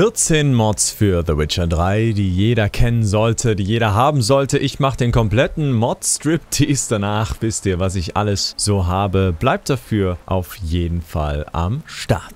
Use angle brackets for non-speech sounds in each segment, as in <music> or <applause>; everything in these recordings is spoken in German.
14 Mods für The Witcher 3, die jeder kennen sollte, die jeder haben sollte. Ich mache den kompletten Mod-Striptease <laughs> danach. Wisst ihr, was ich alles so habe? Bleibt dafür auf jeden Fall am Start.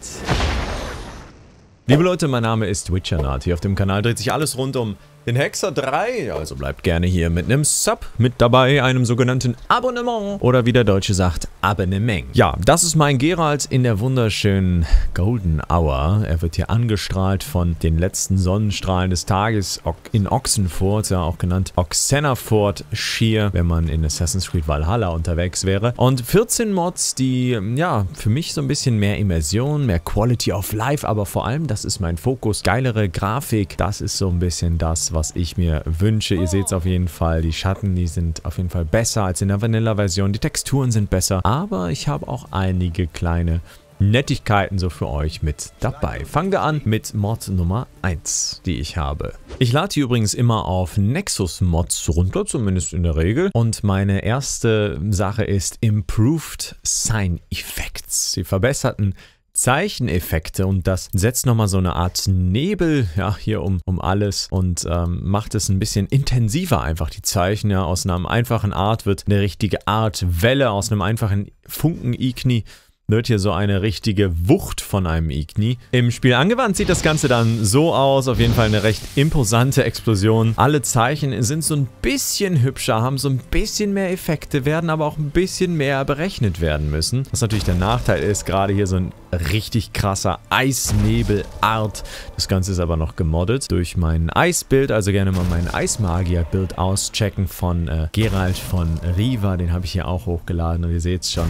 Liebe Leute, mein Name ist Witchernard. Hier auf dem Kanal dreht sich alles rund um in Hexer 3. Also bleibt gerne hier mit einem Sub mit dabei, einem sogenannten Abonnement oder wie der Deutsche sagt, Abonnement. Ja, das ist mein Gerald in der wunderschönen Golden Hour. Er wird hier angestrahlt von den letzten Sonnenstrahlen des Tages in Ochsenfurt, ja auch genannt Oxenafort Sheer, wenn man in Assassin's Creed Valhalla unterwegs wäre. Und 14 Mods, die, ja, für mich so ein bisschen mehr Immersion, mehr Quality of Life, aber vor allem, das ist mein Fokus, geilere Grafik, das ist so ein bisschen das, was ich mir wünsche. Ihr seht es auf jeden Fall, die Schatten, die sind auf jeden Fall besser als in der Vanilla-Version. Die Texturen sind besser, aber ich habe auch einige kleine Nettigkeiten so für euch mit dabei. Fangen wir an mit Mod Nummer 1, die ich habe. Ich lade die übrigens immer auf Nexus Mods runter, zumindest in der Regel. Und meine erste Sache ist Improved Sign Effects. Die verbesserten Zeicheneffekte und das setzt nochmal so eine Art Nebel ja, hier um, um alles und ähm, macht es ein bisschen intensiver einfach. Die Zeichen ja, aus einer einfachen Art wird eine richtige Art Welle, aus einem einfachen Funken-Igni wird hier so eine richtige Wucht von einem Igni. Im Spiel angewandt sieht das Ganze dann so aus, auf jeden Fall eine recht imposante Explosion. Alle Zeichen sind so ein bisschen hübscher, haben so ein bisschen mehr Effekte, werden aber auch ein bisschen mehr berechnet werden müssen. Was natürlich der Nachteil ist, gerade hier so ein richtig krasser Eisnebelart. Das Ganze ist aber noch gemoddet durch mein Eisbild, also gerne mal mein Eismagier-Bild auschecken von äh, Gerald von Riva. Den habe ich hier auch hochgeladen und ihr seht es schon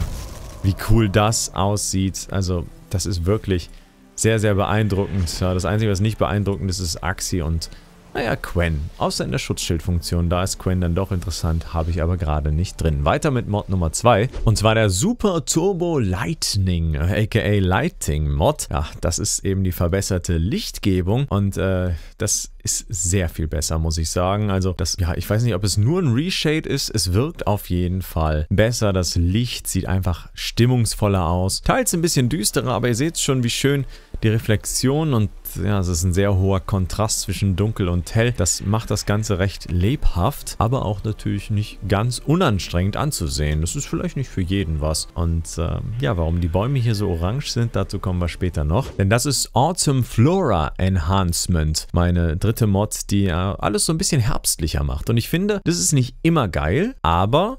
wie cool das aussieht. Also, das ist wirklich sehr, sehr beeindruckend. Das Einzige, was nicht beeindruckend ist, ist Axi und naja, Quen. Außer in der Schutzschildfunktion, da ist Quen dann doch interessant, habe ich aber gerade nicht drin. Weiter mit Mod Nummer 2 und zwar der Super Turbo Lightning, aka Lighting Mod. Ja, das ist eben die verbesserte Lichtgebung und äh, das ist sehr viel besser, muss ich sagen. Also das, ja, ich weiß nicht, ob es nur ein Reshade ist, es wirkt auf jeden Fall besser. Das Licht sieht einfach stimmungsvoller aus. Teils ein bisschen düsterer, aber ihr seht schon, wie schön die Reflexion und ja, es ist ein sehr hoher Kontrast zwischen dunkel und hell. Das macht das Ganze recht lebhaft, aber auch natürlich nicht ganz unanstrengend anzusehen. Das ist vielleicht nicht für jeden was. Und äh, ja, warum die Bäume hier so orange sind, dazu kommen wir später noch. Denn das ist Autumn Flora Enhancement, meine dritte Mod, die äh, alles so ein bisschen herbstlicher macht. Und ich finde, das ist nicht immer geil, aber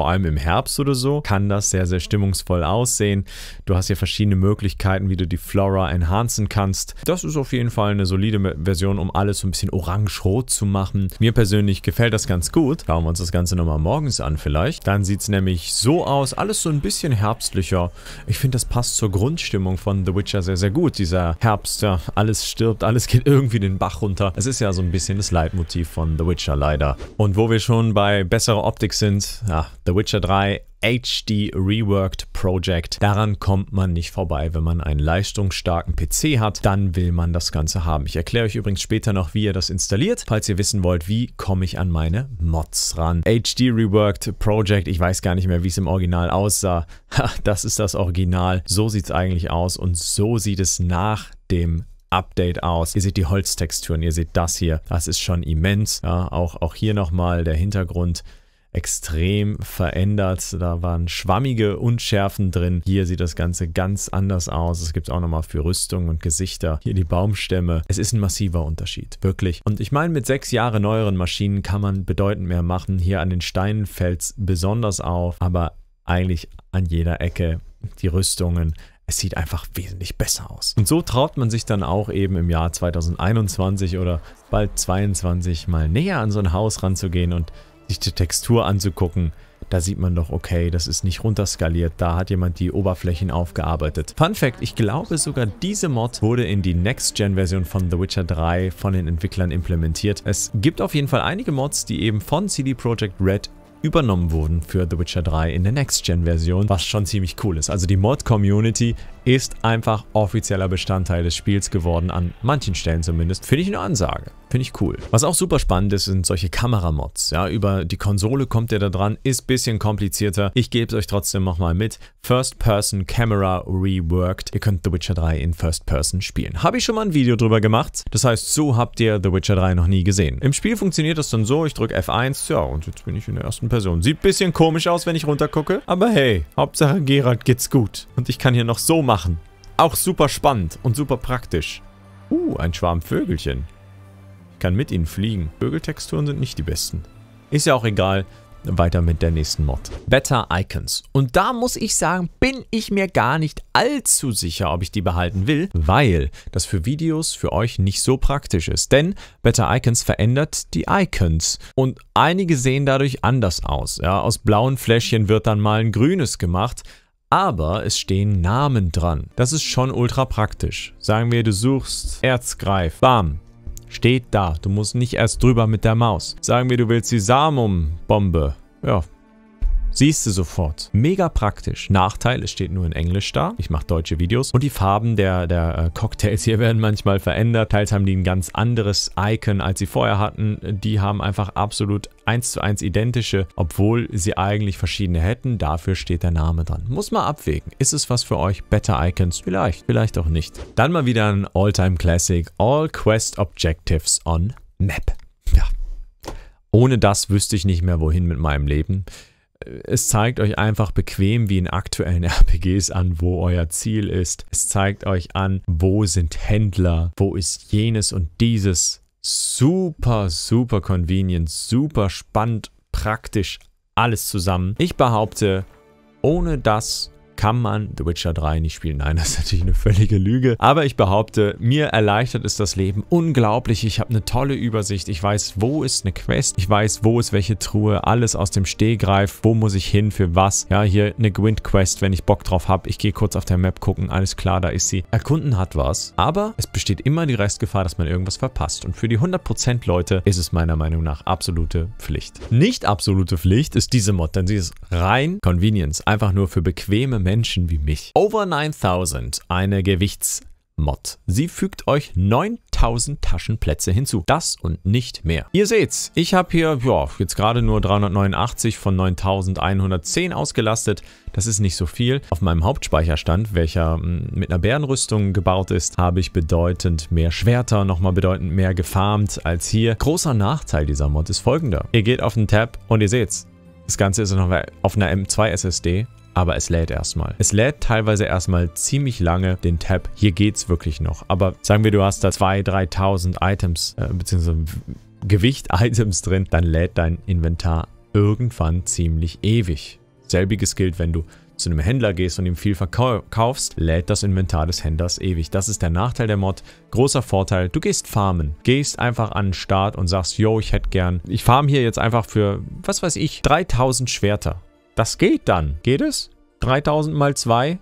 vor allem im Herbst oder so, kann das sehr, sehr stimmungsvoll aussehen. Du hast hier verschiedene Möglichkeiten, wie du die Flora enhancen kannst. Das ist auf jeden Fall eine solide Version, um alles so ein bisschen orange-rot zu machen. Mir persönlich gefällt das ganz gut. Schauen wir uns das Ganze nochmal morgens an vielleicht. Dann sieht es nämlich so aus, alles so ein bisschen herbstlicher. Ich finde, das passt zur Grundstimmung von The Witcher sehr, sehr gut. Dieser Herbst, ja, alles stirbt, alles geht <laughs> irgendwie den Bach runter. Es ist ja so ein bisschen das Leitmotiv von The Witcher leider. Und wo wir schon bei besserer Optik sind, ja, The The Witcher 3 HD Reworked Project. Daran kommt man nicht vorbei. Wenn man einen leistungsstarken PC hat, dann will man das Ganze haben. Ich erkläre euch übrigens später noch, wie ihr das installiert, falls ihr wissen wollt, wie komme ich an meine Mods ran. HD Reworked Project, ich weiß gar nicht mehr, wie es im Original aussah. das ist das Original. So sieht es eigentlich aus und so sieht es nach dem Update aus. Ihr seht die Holztexturen, ihr seht das hier. Das ist schon immens. Ja, auch, auch hier nochmal der Hintergrund extrem verändert. Da waren schwammige Unschärfen drin. Hier sieht das Ganze ganz anders aus. Es gibt auch nochmal für Rüstung und Gesichter. Hier die Baumstämme. Es ist ein massiver Unterschied. Wirklich. Und ich meine, mit sechs Jahre neueren Maschinen kann man bedeutend mehr machen. Hier an den Steinen fällt es besonders auf. Aber eigentlich an jeder Ecke die Rüstungen es sieht einfach wesentlich besser aus. Und so traut man sich dann auch eben im Jahr 2021 oder bald 2022 mal näher an so ein Haus ranzugehen und sich die Textur anzugucken, da sieht man doch, okay, das ist nicht runterskaliert, da hat jemand die Oberflächen aufgearbeitet. Fun Fact, ich glaube sogar diese Mod wurde in die Next-Gen-Version von The Witcher 3 von den Entwicklern implementiert. Es gibt auf jeden Fall einige Mods, die eben von CD Projekt Red übernommen wurden für The Witcher 3 in der Next-Gen-Version, was schon ziemlich cool ist. Also die Mod-Community ist einfach offizieller Bestandteil des Spiels geworden, an manchen Stellen zumindest. Finde ich eine Ansage. Finde ich cool. Was auch super spannend ist, sind solche Kameramods. Ja, über die Konsole kommt ihr da dran, ist ein bisschen komplizierter. Ich gebe es euch trotzdem nochmal mit. First Person Camera Reworked. Ihr könnt The Witcher 3 in First Person spielen. Habe ich schon mal ein Video drüber gemacht. Das heißt, so habt ihr The Witcher 3 noch nie gesehen. Im Spiel funktioniert das dann so, ich drücke F1, ja, und jetzt bin ich in der ersten Person. Sieht ein bisschen komisch aus, wenn ich runtergucke, aber hey, Hauptsache Geralt geht's gut. Und ich kann hier noch so machen. Auch super spannend und super praktisch. Uh, ein Schwarm Vögelchen kann mit ihnen fliegen. Vögeltexturen sind nicht die besten. Ist ja auch egal, weiter mit der nächsten Mod. Better Icons. Und da muss ich sagen, bin ich mir gar nicht allzu sicher, ob ich die behalten will, weil das für Videos für euch nicht so praktisch ist. Denn Better Icons verändert die Icons und einige sehen dadurch anders aus. Ja, aus blauen Fläschchen wird dann mal ein grünes gemacht, aber es stehen Namen dran. Das ist schon ultra praktisch. Sagen wir, du suchst Erzgreif. Bam, Steht da. Du musst nicht erst drüber mit der Maus. Sagen wir, du willst die Samum-Bombe. Ja, Siehst du sofort. Mega praktisch. Nachteil, es steht nur in Englisch da. Ich mache deutsche Videos. Und die Farben der, der äh, Cocktails hier <laughs> werden manchmal verändert. Teils haben die ein ganz anderes Icon, als sie vorher hatten. Die haben einfach absolut eins zu eins identische, obwohl sie eigentlich verschiedene hätten. Dafür steht der Name dran. Muss man abwägen. Ist es was für euch? Better Icons? Vielleicht, vielleicht auch nicht. Dann mal wieder ein All-Time Classic. All Quest Objectives on Map. Ja. Ohne das wüsste ich nicht mehr, wohin mit meinem Leben. Es zeigt euch einfach bequem wie in aktuellen <laughs> RPGs an, wo euer Ziel ist. Es zeigt euch an, wo sind Händler, wo ist jenes und dieses. Super, super convenient, super spannend, praktisch alles zusammen. Ich behaupte, ohne das kann man The Witcher 3 nicht spielen. Nein, das ist natürlich eine völlige Lüge. Aber ich behaupte, mir erleichtert es das Leben unglaublich. Ich habe eine tolle Übersicht. Ich weiß, wo ist eine Quest. Ich weiß, wo ist welche Truhe. Alles aus dem Stehgreif. Wo muss ich hin? Für was? Ja, hier eine Gwint-Quest, wenn ich Bock drauf habe. Ich gehe kurz auf der Map gucken. Alles klar, da ist sie. Erkunden hat was. Aber es besteht immer die Restgefahr, dass man irgendwas verpasst. Und für die 100% Leute ist es meiner Meinung nach absolute Pflicht. Nicht absolute Pflicht ist diese Mod, denn sie ist rein Convenience. Einfach nur für bequeme Menschen Menschen wie mich. Over 9000, eine Gewichtsmod. Sie fügt euch 9000 Taschenplätze hinzu. Das und nicht mehr. Ihr seht's, ich habe hier ja, jetzt gerade nur 389 von 9110 ausgelastet. Das ist nicht so viel. Auf meinem Hauptspeicherstand, welcher hm, mit einer Bärenrüstung gebaut ist, habe ich bedeutend mehr Schwerter, nochmal bedeutend mehr gefarmt als hier. Großer Nachteil dieser Mod ist folgender. Ihr geht auf den Tab und ihr seht's, das Ganze ist noch auf einer M2 SSD, aber es lädt erstmal. Es lädt teilweise erstmal ziemlich lange den Tab. Hier geht es wirklich noch. Aber sagen wir, du hast da 2.000, 3.000 Items, äh, beziehungsweise Gewicht-Items <laughs> drin, dann lädt dein Inventar irgendwann ziemlich ewig. Selbiges gilt, wenn du zu einem Händler gehst und ihm viel verkaufst, lädt das Inventar des Händlers ewig. Das ist der Nachteil der Mod. Großer Vorteil, du gehst farmen. Gehst einfach an den Start und sagst, yo, ich hätte gern, ich farm hier jetzt einfach für, was weiß ich, 3000 Schwerter das geht dann. Geht es? 3000 mal 2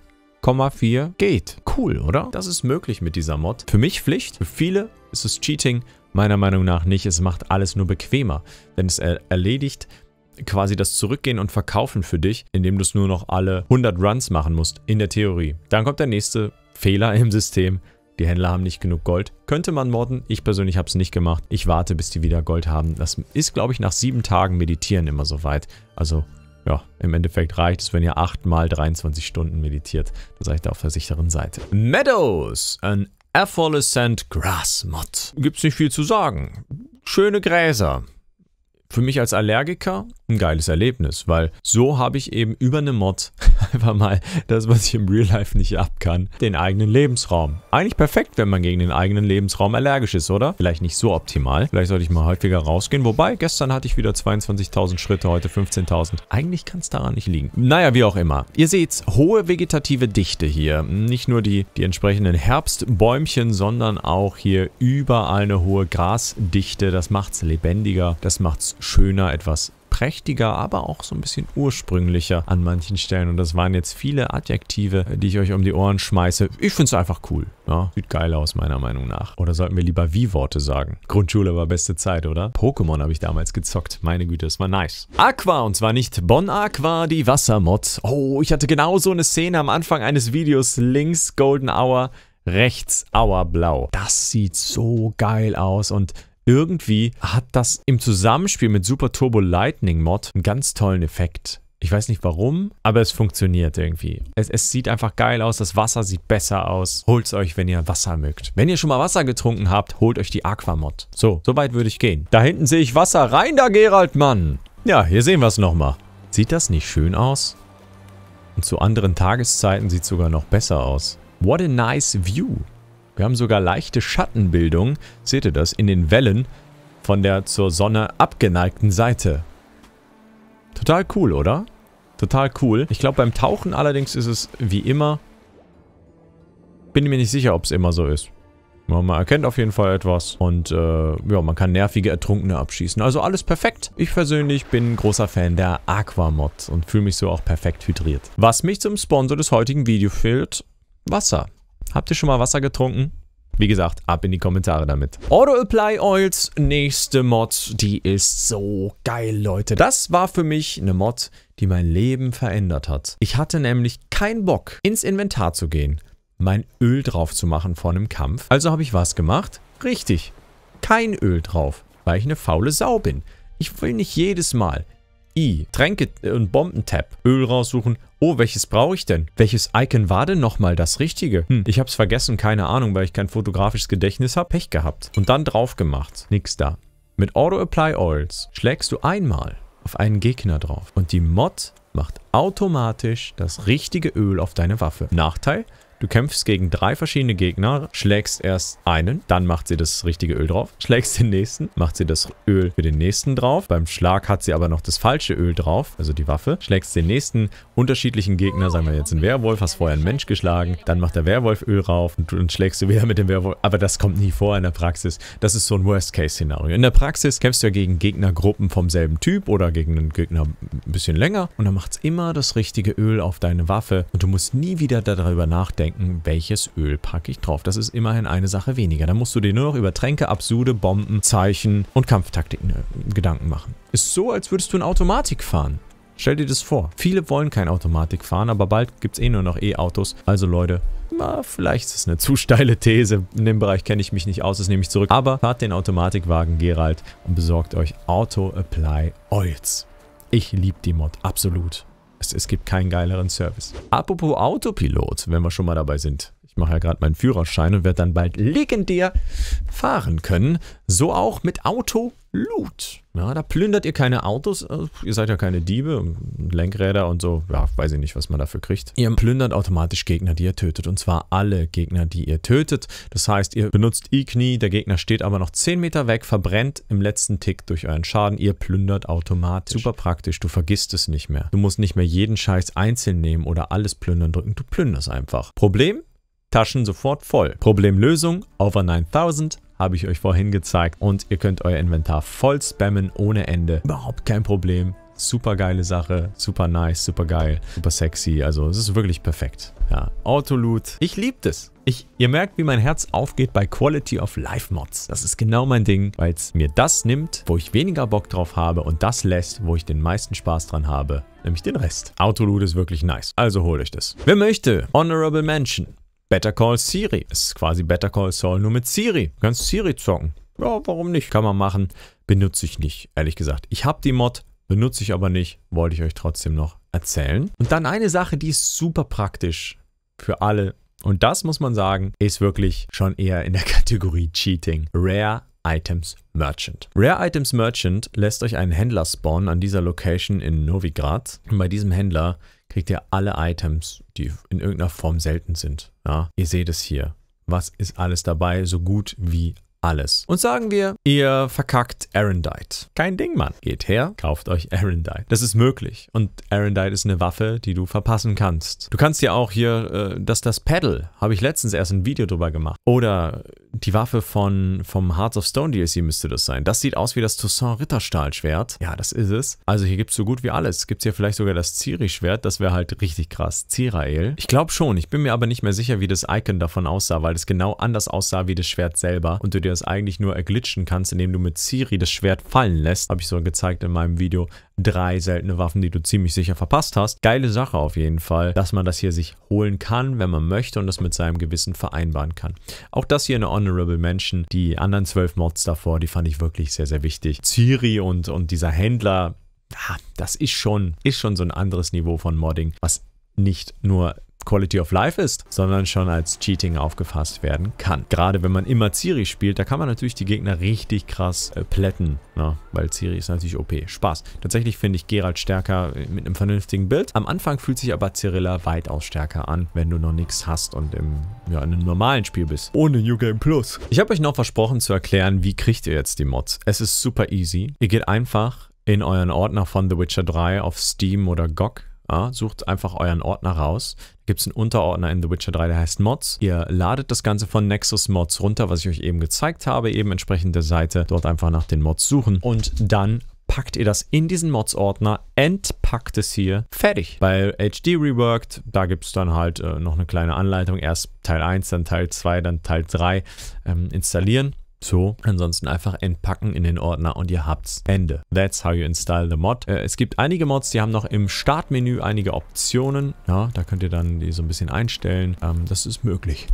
4 geht. Cool, oder? Das ist möglich mit dieser Mod. Für mich Pflicht, für viele ist es Cheating, meiner Meinung nach nicht. Es macht alles nur bequemer, denn es er erledigt quasi das Zurückgehen und Verkaufen für dich, indem du es nur noch alle 100 Runs machen musst, in der Theorie. Dann kommt der nächste Fehler im System. Die Händler haben nicht genug Gold. Könnte man modden. Ich persönlich habe es nicht gemacht. Ich warte, bis die wieder Gold haben. Das ist, glaube ich, nach sieben Tagen Meditieren immer soweit. Also ja, im Endeffekt reicht es, wenn ihr 8 mal 23 Stunden meditiert. Da seid ihr auf der sicheren Seite. Meadows, an Efferlescent Grass Mod. Gibt's nicht viel zu sagen. Schöne Gräser für mich als Allergiker ein geiles Erlebnis, weil so habe ich eben über eine Mod <laughs> einfach mal das, was ich im Real Life nicht ab kann, den eigenen Lebensraum. Eigentlich perfekt, wenn man gegen den eigenen Lebensraum allergisch ist, oder? Vielleicht nicht so optimal. Vielleicht sollte ich mal häufiger rausgehen. Wobei, gestern hatte ich wieder 22.000 Schritte, heute 15.000. Eigentlich kann es daran nicht liegen. Naja, wie auch immer. Ihr seht's, hohe vegetative Dichte hier. Nicht nur die, die entsprechenden Herbstbäumchen, sondern auch hier überall eine hohe Grasdichte. Das macht's lebendiger, das macht's schöner, etwas prächtiger, aber auch so ein bisschen ursprünglicher an manchen Stellen. Und das waren jetzt viele Adjektive, äh, die ich euch um die Ohren schmeiße. Ich finde es einfach cool. Ja, sieht geil aus, meiner Meinung nach. Oder sollten wir lieber Wie-Worte sagen? Grundschule war beste Zeit, oder? Pokémon habe ich damals gezockt. Meine Güte, es war nice. Aqua, und zwar nicht Bon Aqua, die Wassermod. Oh, ich hatte genau so eine Szene am Anfang eines Videos. Links Golden Hour rechts Blau. Das sieht so geil aus und irgendwie hat das im Zusammenspiel mit Super Turbo Lightning Mod einen ganz tollen Effekt. Ich weiß nicht warum, aber es funktioniert irgendwie. Es, es, sieht einfach geil aus, das Wasser sieht besser aus. Holt es euch, wenn ihr Wasser mögt. Wenn ihr schon mal Wasser getrunken habt, holt euch die Aquamod. So, so weit würde ich gehen. Da hinten sehe ich Wasser. Rein da, Gerald, Mann! Ja, hier sehen wir es nochmal. Sieht das nicht schön aus? Und zu anderen Tageszeiten sieht es sogar noch besser aus. What a nice view. Wir haben sogar leichte Schattenbildung, seht ihr das, in den Wellen von der zur Sonne abgeneigten Seite. Total cool, oder? Total cool. Ich glaube, beim Tauchen allerdings ist es wie immer... Bin mir nicht sicher, ob es immer so ist. Man erkennt auf jeden Fall etwas und äh, ja, man kann nervige Ertrunkene abschießen. Also alles perfekt. Ich persönlich bin großer Fan der Aquamod und fühle mich so auch perfekt hydriert. Was mich zum Sponsor des heutigen Videos fehlt, Wasser. Habt ihr schon mal Wasser getrunken? Wie gesagt, ab in die Kommentare damit. Auto-Apply Oils, nächste Mod, die ist so geil, Leute. Das war für mich eine Mod, die mein Leben verändert hat. Ich hatte nämlich keinen Bock, ins Inventar zu gehen, mein Öl drauf zu machen vor einem Kampf. Also habe ich was gemacht? Richtig, kein Öl drauf, weil ich eine faule Sau bin. Ich will nicht jedes Mal I. Tränke äh, und Bomben-Tab. Öl raussuchen. Oh, welches brauche ich denn? Welches Icon war denn nochmal das Richtige? Hm, ich habe es vergessen, keine Ahnung, weil ich kein fotografisches Gedächtnis habe. Pech gehabt. Und dann drauf gemacht. Nix da. Mit Auto Apply Oils schlägst du einmal auf einen Gegner drauf und die Mod macht automatisch das richtige Öl auf deine Waffe. Nachteil, Du kämpfst gegen drei verschiedene Gegner, schlägst erst einen, dann macht sie das richtige Öl drauf, schlägst den nächsten, macht sie das Öl für den nächsten drauf. Beim Schlag hat sie aber noch das falsche Öl drauf, also die Waffe. Schlägst den nächsten unterschiedlichen Gegner, sagen wir jetzt einen Werwolf, hast vorher einen Mensch geschlagen, dann macht der Werwolf Öl drauf und, und schlägst du wieder mit dem Werwolf. Aber das kommt nie vor in der Praxis. Das ist so ein Worst-Case-Szenario. In der Praxis kämpfst du ja gegen Gegnergruppen vom selben Typ oder gegen einen Gegner ein bisschen länger und dann macht es immer das richtige Öl auf deine Waffe und du musst nie wieder darüber nachdenken, denken, welches Öl packe ich drauf. Das ist immerhin eine Sache weniger. Da musst du dir nur noch über Tränke, Absude, Bomben, Zeichen und Kampftaktiken äh, Gedanken machen. Ist so, als würdest du in Automatik fahren. Stell dir das vor. Viele wollen kein Automatik fahren, aber bald gibt es eh nur noch E-Autos. Also Leute, na, vielleicht ist es eine zu steile These. In dem Bereich kenne ich mich nicht aus, das nehme ich zurück. Aber fahrt den Automatikwagen Gerald und besorgt euch Auto Apply Oils. Ich liebe die Mod, absolut sagst, es gibt keinen geileren Service. Apropos Autopilot, wenn wir schon mal dabei sind. Ich mache ja gerade meinen Führerschein und werde dann bald legendär fahren können. So auch mit Auto Loot. Ja, da plündert ihr keine Autos, äh, ihr seid ja keine Diebe, Lenkräder und so, ja, weiß ich nicht, was man dafür kriegt. Ihr plündert automatisch Gegner, die ihr tötet und zwar alle Gegner, die ihr tötet. Das heißt, ihr benutzt Igni, der Gegner steht aber noch 10 Meter weg, verbrennt im letzten Tick durch euren Schaden, ihr plündert automatisch. Super praktisch, du vergisst es nicht mehr. Du musst nicht mehr jeden Scheiß einzeln nehmen oder alles plündern drücken, du plünderst einfach. Problem? Taschen sofort voll. Problemlösung, over 9000, habe ich euch vorhin gezeigt. Und ihr könnt euer Inventar voll spammen ohne Ende. Überhaupt kein Problem. Super geile Sache, super nice, super geil, super sexy. Also es ist wirklich perfekt. Ja, Autoloot. Ich liebe das. Ich, ihr merkt, wie mein Herz aufgeht bei Quality of Life Mods. Das ist genau mein Ding, weil es mir das nimmt, wo ich weniger Bock drauf habe und das lässt, wo ich den meisten Spaß dran habe, nämlich den Rest. Autoloot ist wirklich nice, also holt euch das. Wer möchte Honorable Mention Better Call Siri. Es Ist quasi Better Call Saul nur mit Siri. Du kannst Siri zocken. Ja, warum nicht? Kann man machen. Benutze ich nicht, ehrlich gesagt. Ich habe die Mod, benutze ich aber nicht. Wollte ich euch trotzdem noch erzählen. Und dann eine Sache, die ist super praktisch für alle. Und das muss man sagen, ist wirklich schon eher in der <laughs> Kategorie Cheating. Rare Items Merchant. Rare Items Merchant lässt euch einen Händler spawnen an dieser Location in Novigrad. Und bei diesem Händler kriegt ihr alle Items, die in irgendeiner Form selten sind. Ja? Ihr seht es hier. Was ist alles dabei? So gut wie alles. Und sagen wir, ihr verkackt Arendite. Kein Ding, Mann. Geht her, kauft euch Arendite. Das ist möglich. Und Arendite ist eine Waffe, die du verpassen kannst. Du kannst ja auch hier, äh, dass das Pedal, habe ich letztens erst ein Video drüber gemacht. Oder die Waffe von, vom Hearts of Stone DLC müsste das sein. Das sieht aus wie das Toussaint Ritterstahlschwert. Ja, das ist es. Also hier gibt es so gut wie alles. Gibt es hier vielleicht sogar das Ziri-Schwert. Das wäre halt richtig krass. Zirael. Ich glaube schon. Ich bin mir aber nicht mehr sicher, wie das Icon davon aussah, weil es genau anders aussah wie das Schwert selber. Und du dir dir das eigentlich nur erglitschen kannst, indem du mit Siri das Schwert fallen lässt. Habe ich so gezeigt in meinem Video. Drei seltene Waffen, die du ziemlich sicher verpasst hast. Geile Sache auf jeden Fall, dass man das hier sich holen kann, wenn man möchte und das mit seinem Gewissen vereinbaren kann. Auch das hier eine Honorable Mention. Die anderen zwölf Mods davor, die fand ich wirklich sehr, sehr wichtig. Ciri und, und dieser Händler, ah, das ist schon, ist schon so ein anderes Niveau von Modding, was nicht nur Quality of Life ist, sondern schon als Cheating aufgefasst werden kann. Gerade wenn man immer Ciri spielt, da kann man natürlich die Gegner richtig krass äh, plätten, ja, ne? weil Ciri ist natürlich OP. Spaß. Tatsächlich finde ich Geralt stärker äh, mit einem vernünftigen Bild. Am Anfang fühlt sich aber Cirilla weitaus stärker an, wenn du noch nichts hast und im, ja, in einem normalen Spiel bist. Ohne New Game Plus. Ich habe euch noch versprochen zu erklären, wie kriegt ihr jetzt die Mods. Es ist super easy. Ihr geht einfach in euren Ordner von The Witcher 3 auf Steam oder GOG ja, sucht einfach euren Ordner raus. Gibt es einen Unterordner in The Witcher 3, der heißt Mods. Ihr ladet das Ganze von Nexus Mods runter, was ich euch eben gezeigt habe, eben entsprechend der Seite. Dort einfach nach den Mods suchen und dann packt ihr das in diesen Mods-Ordner, entpackt es hier, fertig. Bei HD Reworked, da gibt es dann halt äh, noch eine kleine Anleitung. Erst Teil 1, dann Teil 2, dann Teil 3 ähm, installieren. So, ansonsten einfach entpacken in den Ordner und ihr habt's. Ende. That's how you install the mod. Äh, es gibt einige Mods, die haben noch im Startmenü einige Optionen. Ja, da könnt ihr dann die so ein bisschen einstellen. Ähm, das ist möglich.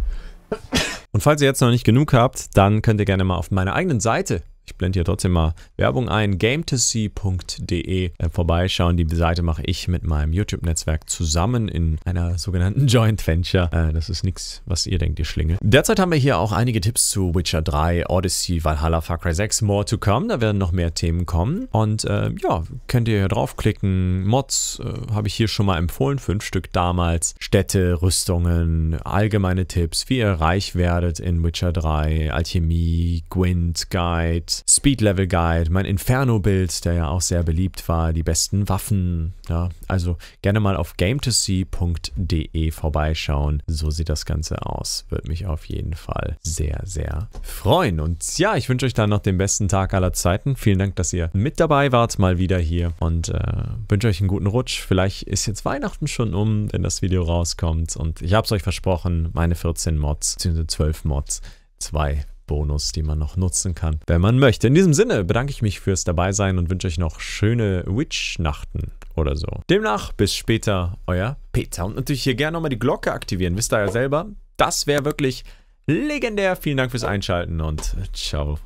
Und falls ihr jetzt noch nicht genug habt, dann könnt ihr gerne mal auf meiner eigenen Seite ich blende hier trotzdem mal Werbung ein. GameToSee.de äh, vorbeischauen. Die Seite mache ich mit meinem YouTube-Netzwerk zusammen in einer sogenannten <laughs> Joint Venture. Äh, das ist nichts, was ihr denkt, ihr Schlinge. Derzeit haben wir hier auch einige Tipps zu Witcher 3, Odyssey, Valhalla, Far Cry 6, More to Come. Da werden noch mehr Themen kommen. Und äh, ja, könnt ihr hier draufklicken. Mods äh, habe ich hier schon mal empfohlen. Fünf Stück damals. Städte, Rüstungen, allgemeine Tipps, wie ihr reich werdet in Witcher 3, Alchemie, Gwent, Guide. Speed Level Guide, mein Inferno-Bild, der ja auch sehr beliebt war, die besten Waffen. Ja, also gerne mal auf gametosee.de vorbeischauen. So sieht das Ganze aus. Würde mich auf jeden Fall sehr, sehr freuen. Und ja, ich wünsche euch dann noch den besten Tag aller Zeiten. Vielen Dank, dass ihr mit dabei wart, mal wieder hier. Und äh, wünsche euch einen guten Rutsch. Vielleicht ist jetzt Weihnachten schon um, wenn das Video rauskommt. Und ich habe es euch versprochen, meine 14 Mods, bzw. 12 Mods, zwei Bonus, die man noch nutzen kann, wenn man möchte. In diesem Sinne bedanke ich mich fürs Dabeisein und wünsche euch noch schöne Witch-Nachten oder so. Demnach, bis später, euer Peter. Und natürlich hier gerne nochmal die Glocke aktivieren, wisst ihr ja selber. Das wäre wirklich legendär. Vielen Dank fürs Einschalten und ciao.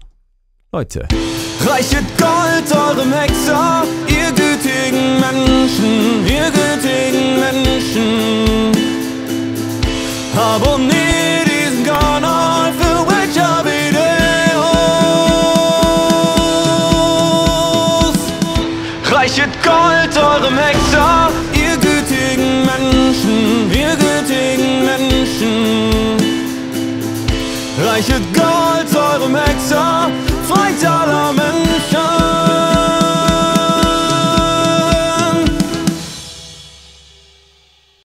Leute. Reichet Gold eurem Hexer, ihr gütigen Menschen, ihr gütigen Menschen. Abonniert